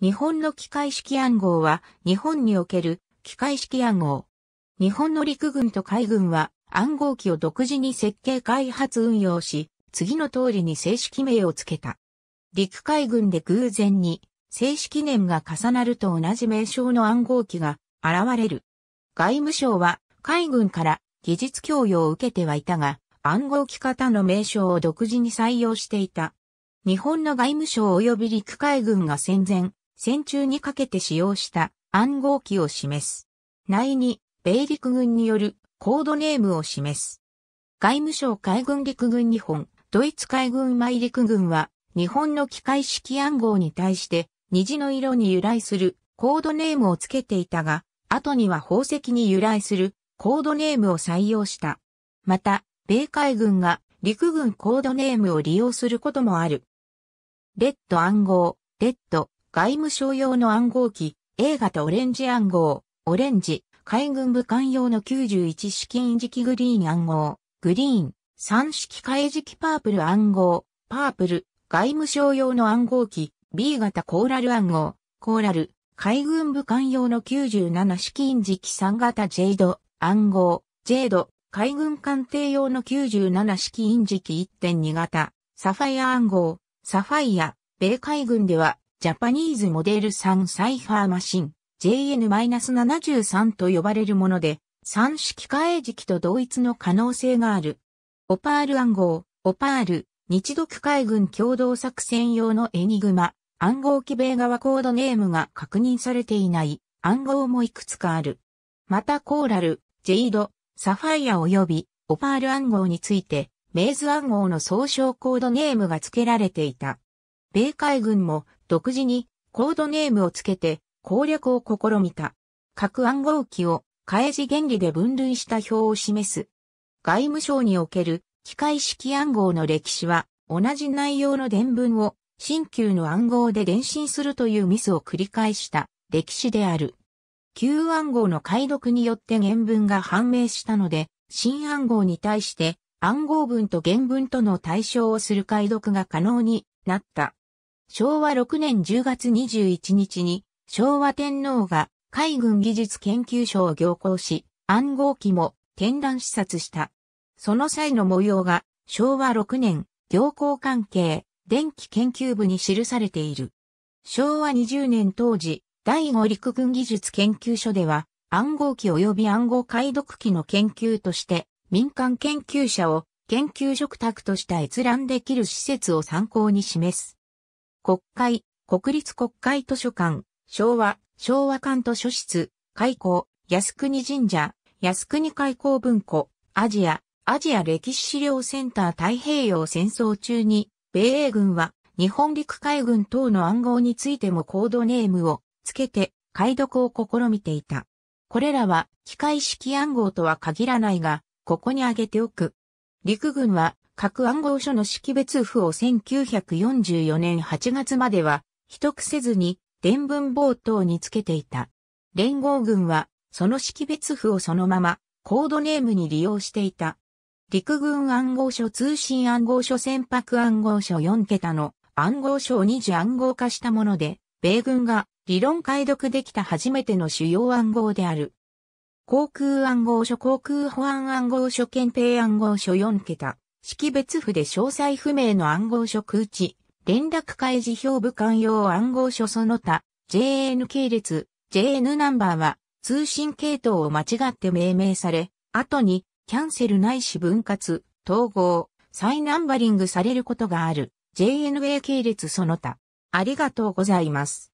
日本の機械式暗号は日本における機械式暗号。日本の陸軍と海軍は暗号機を独自に設計開発運用し、次の通りに正式名を付けた。陸海軍で偶然に正式年が重なると同じ名称の暗号機が現れる。外務省は海軍から技術供与を受けてはいたが、暗号機型の名称を独自に採用していた。日本の外務省及び陸海軍が戦前、戦中にかけて使用した暗号機を示す。内に、米陸軍によるコードネームを示す。外務省海軍陸軍日本、ドイツ海軍マイ陸軍は、日本の機械式暗号に対して、虹の色に由来するコードネームをつけていたが、後には宝石に由来するコードネームを採用した。また、米海軍が陸軍コードネームを利用することもある。レッド暗号、レッド、外務省用の暗号機、A 型オレンジ暗号、オレンジ、海軍武官用の91式印式グリーン暗号、グリーン、3式海磁機パープル暗号、パープル、外務省用の暗号機、B 型コーラル暗号、コーラル、海軍武官用の97式印式3型ジェイド、暗号、ジェイド、海軍艦艇用の97式印式1.2型、サファイア暗号、サファイア、米海軍ではジャパニーズモデル3サイファーマシン JN-73 と呼ばれるもので、3式加磁器と同一の可能性がある。オパール暗号、オパール、日独海軍共同作戦用のエニグマ、暗号機米側コードネームが確認されていない暗号もいくつかある。またコーラル、ジェイド、サファイア及びオパール暗号について、メイズ暗号の総称コードネームが付けられていた。米海軍も独自にコードネームをつけて攻略を試みた。各暗号機を開示原理で分類した表を示す。外務省における機械式暗号の歴史は同じ内容の伝文を新旧の暗号で伝信するというミスを繰り返した歴史である。旧暗号の解読によって原文が判明したので、新暗号に対して暗号文と原文との対象をする解読が可能になった。昭和6年10月21日に昭和天皇が海軍技術研究所を行行し、暗号機も展覧視察した。その際の模様が昭和6年行行関係電気研究部に記されている。昭和20年当時、第5陸軍技術研究所では暗号機及び暗号解読機の研究として民間研究者を研究職宅とした閲覧できる施設を参考に示す。国会、国立国会図書館、昭和、昭和館図書室、開校、靖国神社、靖国開校文庫、アジア、アジア歴史資料センター太平洋戦争中に、米英軍は日本陸海軍等の暗号についてもコードネームをつけて解読を試みていた。これらは機械式暗号とは限らないが、ここに挙げておく。陸軍は各暗号書の識別符を1944年8月までは、秘匿せずに、伝文冒頭につけていた。連合軍は、その識別符をそのまま、コードネームに利用していた。陸軍暗号書通信暗号書船舶暗号書4桁の暗号書を二次暗号化したもので、米軍が理論解読できた初めての主要暗号である。航空暗号書航空保安暗号書憲兵暗号書4桁。識別符で詳細不明の暗号書空地、連絡開示表部間用暗号書その他、JN 系列、JN ナンバーは通信系統を間違って命名され、後にキャンセルないし分割、統合、再ナンバリングされることがある JNA 系列その他。ありがとうございます。